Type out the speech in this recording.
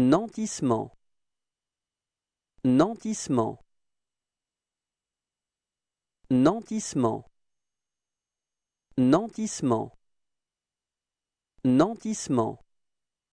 Nantissement Nantissement Nantissement Nantissement Nantissement